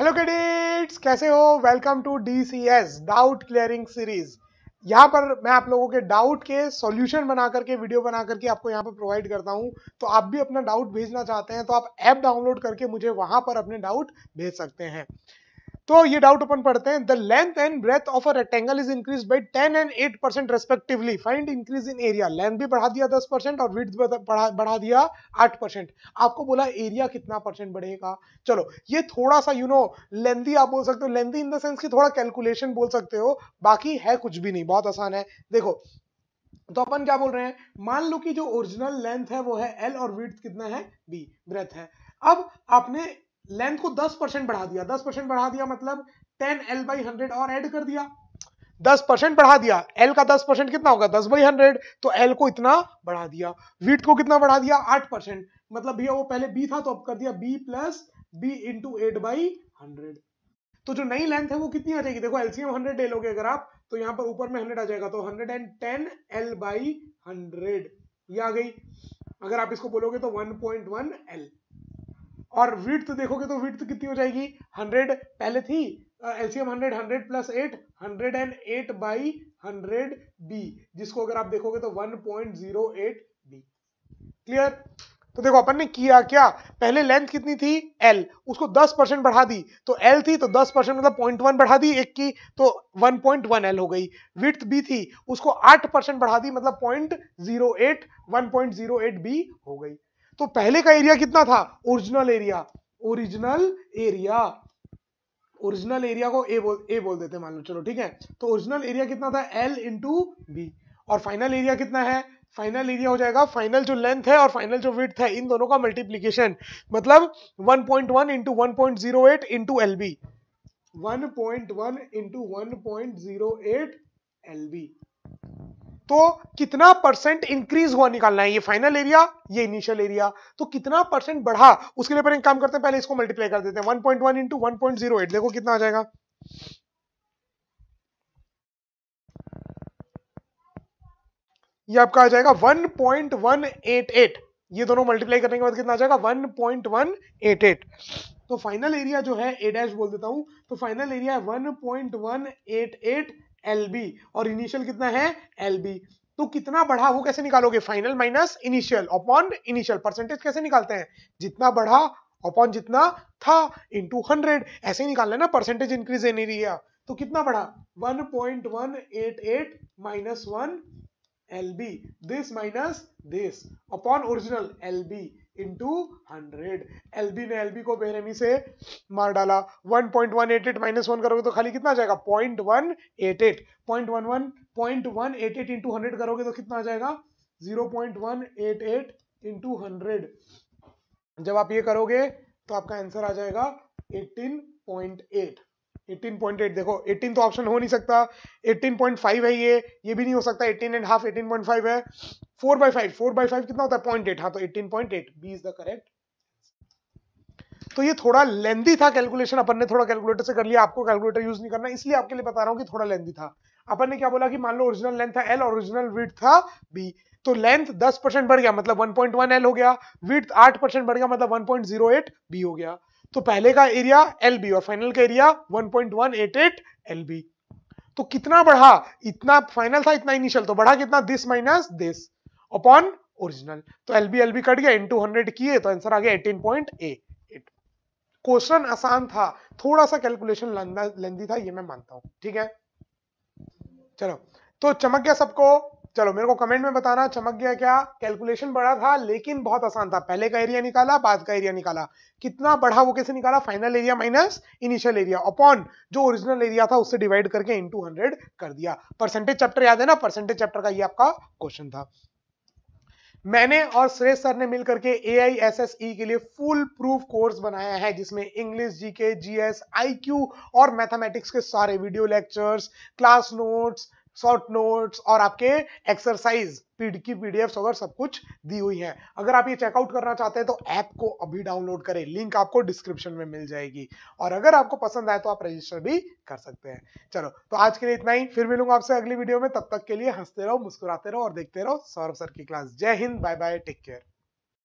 hello cadets कैसे हो welcome to D C S doubt clearing series यहाँ पर मैं आप लोगों के डाउट के सॉल्यूशन बना करके वीडियो बना करके आपको यहाँ पर प्रोवाइड करता हूँ तो आप भी अपना डाउट भेजना चाहते हैं तो आप ऐप डाउनलोड करके मुझे वहाँ पर अपने डाउट भेज सकते हैं तो ये डाउट अपन पढ़ते हैं the length and breadth of a rectangle is increase by ten and eight percent respectively find increase in area length भी बढ़ा दिया दस परसेंट और विथ बढ़ा बढ़ा दिया आठ परसेंट आपको बोला एरिया कितना परसेंट बढ़ेगा चलो ये थोड़ा सा यू नो लेंथी आप बोल सकते हो लेंथी इन द सेंस की थोड़ा कैलकुलेशन बोल सकते हो बाकी है कुछ भी नहीं बहुत आसान है देखो तो अपन क्या बोल रहे हैं मान लो कि जो ओरिजिनल लेंथ है वो है एल और विथ कितना है बी ब्रेथ है अब आपने लेंथ को 10 परसेंट बढ़ा दिया 10 परसेंट बढ़ा दिया मतलब 10 एल बाई हंड्रेड और ऐड कर दिया 10 परसेंट बढ़ा दिया एल का 10 परसेंट कितना होगा 10 बाई हंड्रेड तो एल को इतना बढ़ा दिया वीट को कितना बढ़ा दिया 8 परसेंट मतलब भैया वो पहले बी था तो अब कर दिया B plus B into eight by hundred तो जो नई लेंथ है वो कितनी आ जाएगी देखो एलसीएम हंड्रेड डे लोगे अगर आप तो यहाँ पर ऊपर में हंड्रेड आ जाएगा तो hundred and ten L by hundred आ गई अगर आप इसको बोलोगे तो वन पॉइंट वन एल और विड्थ देखोगे तो विड्थ कितनी हो जाएगी 100 पहले थी LCM hundred hundred plus eight hundred and eight by hundred B जिसको अगर आप देखोगे तो one point zero eight B clear तो देखो अपन ने किया क्या पहले लेंथ कितनी थी एल उसको 10 परसेंट बढ़ा दी तो एल थी तो 10 परसेंट मतलब पॉइंट वन बढ़ा दी एक की तो 1.1 एल हो गई विथ बी थी उसको 8 परसेंट बढ़ा दी मतलब point zero eight one point zero eight B हो गई तो पहले का एरिया कितना था original area original area original area को ए बोल ए बोल देते मान लो चलो ठीक है तो ओरिजिनल एरिया कितना था एल इंटू बी और फाइनल एरिया कितना है फाइनल एरिया हो जाएगा फाइनल जो लेंथ है और फाइनल जो विथ है इन दोनों का मल्टीप्लीकेशन मतलब 1.1 point one into one point zero eight into L B one point one into one point zero eight L B तो कितना परसेंट इंक्रीज हुआ निकालना है ये फाइनल एरिया ये इनिशियल एरिया तो कितना परसेंट बढ़ा उसके लिए पर काम करते हैं पहले इसको मल्टीप्लाई कर देते हैं 1.1 1.08 देखो कितना आ जाएगा ये आपका आ जाएगा 1.188 ये दोनों मल्टीप्लाई करने के बाद कितना आ जाएगा 1.188 तो फाइनल एरिया जो है ए डैश बोल देता हूं तो फाइनल एरिया है 1.188 एल और इनिशियल कितना है एल तो कितना बढ़ा वो कैसे निकालोगे final minus initial upon initial percentage कैसे निकालते हैं जितना बढ़ा अपॉन जितना था इन टू हंड्रेड ऐसे ही निकालना ना परसेंटेज इंक्रीज है नहीं एरिया तो कितना बढ़ा 1.188 minus one L B this minus this upon original L B into hundred L B ने एल बी को बेरहमी से मार डाला one point one eight eight minus one करोगे तो खाली कितना जाएगा point one eight eight point one one point one eight eight into hundred करोगे तो कितना आ जाएगा zero point one eight eight into hundred जब आप ये करोगे तो आपका आंसर आ जाएगा एटीन पॉइंट एट 18.8 देखो 18 तो ऑप्शन हो नहीं सकता 18.5 है ये ये भी नहीं हो सकता 18 एंड हाफ 18.5 है 4 by five four by five कितना होता है पॉइंट एट हाँ तो 18.8 point eight B is the correct तो ये थोड़ा लेंदी था कैलकुलेशन अपन ने थोड़ा कैलकुलेटर से कर लिया आपको कैलकुलेटर यूज नहीं करना इसलिए आपके लिए बता रहा हूँ कि थोड़ा लेंदी था अपन ने क्या बोला कि मान लो ओरिजिनल लेंथ था एल ओरिजिनल विथ था बी तो लेंथ 10 परसेंट बढ़ गया मतलब 1.1 एल हो गया विथ 8 परसेंट बढ़ गया मतलब 1.08 बी हो गया तो पहले का एरिया एल और फाइनल का एरिया 1.188 एल तो कितना बढ़ा इतना फाइनल था इतना इनिशियल तो बढ़ा कितना this minus this upon original तो L B L B cut गया इन टू हंड्रेड किए तो आंसर आ गया एटीन पॉइंट एट क्वेश्चन आसान था थोड़ा सा कैलकुलेशन लेंदी था ये मैं मानता हूं ठीक है चलो तो चमक गया सबको चलो मेरे को कमेंट में बताना चमक गया क्या कैलकुलेशन बड़ा था लेकिन बहुत आसान था पहले का एरिया निकाला बाद का एरिया निकाला कितना बढ़ा वो कैसे निकाला final area minus initial area upon जो ओरिजिनल एरिया था उससे डिवाइड करके इंटू हंड्रेड कर दिया परसेंटेज चैप्टर याद है ना परसेंटेज चैप्टर का ये आपका क्वेश्चन था मैंने और सुरेश सर ने मिलकर के A I S S E e के लिए फुल प्रूफ कोर्स बनाया है जिसमें इंग्लिश जीके जीएस आईक्यू और मैथमेटिक्स के सारे video lectures class notes short notes और आपके एक्सरसाइज पीड की पीडीएफ वगैरह सब कुछ दी हुई है अगर आप ये चेकआउट करना चाहते हैं तो ऐप को अभी डाउनलोड करें लिंक आपको डिस्क्रिप्शन में मिल जाएगी और अगर आपको पसंद आए तो आप रजिस्टर भी कर सकते हैं चलो तो आज के लिए इतना ही फिर मिलूंगा आपसे अगली वीडियो में तब तक के लिए हंसते रहो मुस्कुराते रहो और देखते रहो सौरभ सर की क्लास जय हिंद बाय बाय टेक केयर